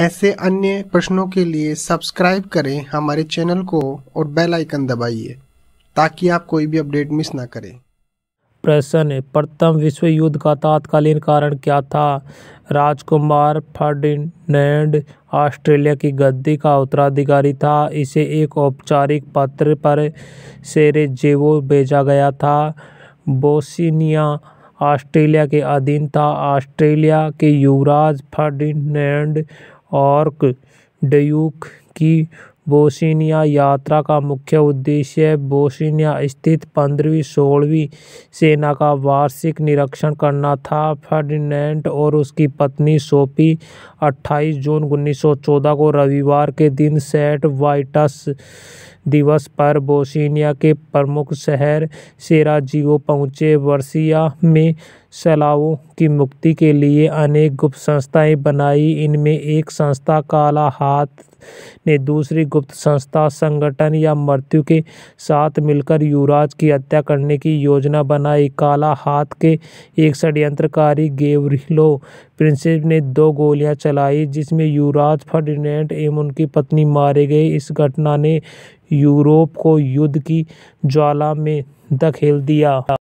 ऐसे अन्य प्रश्नों के लिए सब्सक्राइब करें हमारे चैनल को और बेल आइकन दबाइए ताकि आप कोई भी अपडेट मिस ना करें प्रश्न प्रथम विश्व युद्ध का तात्कालीन कारण क्या था राजकुमार फर्डिनेंड ऑस्ट्रेलिया की गद्दी का उत्तराधिकारी था इसे एक औपचारिक पत्र पर सेरे जेवो भेजा गया था बोसिनिया ऑस्ट्रेलिया के अधीन था ऑस्ट्रेलिया के युवराज फर्डिनेंड ऑर्क ड्यूक की बोसिनिया यात्रा का मुख्य उद्देश्य बोसिनिया स्थित पंद्रहवीं सोलहवीं सेना का वार्षिक निरीक्षण करना था फर्डिनेंट और उसकी पत्नी सोपी 28 जून 1914 को रविवार के दिन सेट वाइटस दिवस पर बोसिनिया के प्रमुख शहर सेराजीवो पहुंचे वर्सिया में सैलाबों की मुक्ति के लिए अनेक गुप्त संस्थाएं बनाई इनमें एक संस्था काला हाथ ने दूसरी गुप्त संस्था संगठन या मृत्यु के साथ मिलकर युवराज की हत्या करने की योजना बनाई काला हाथ के एक षड्यंत्रकारी गेवरिलो प्रिंसेप ने दो गोलियां चलाई जिसमें युवराज फर्डिनेंट एवं उनकी पत्नी मारे गए इस घटना ने यूरोप को युद्ध की ज्वाला में धकेल दिया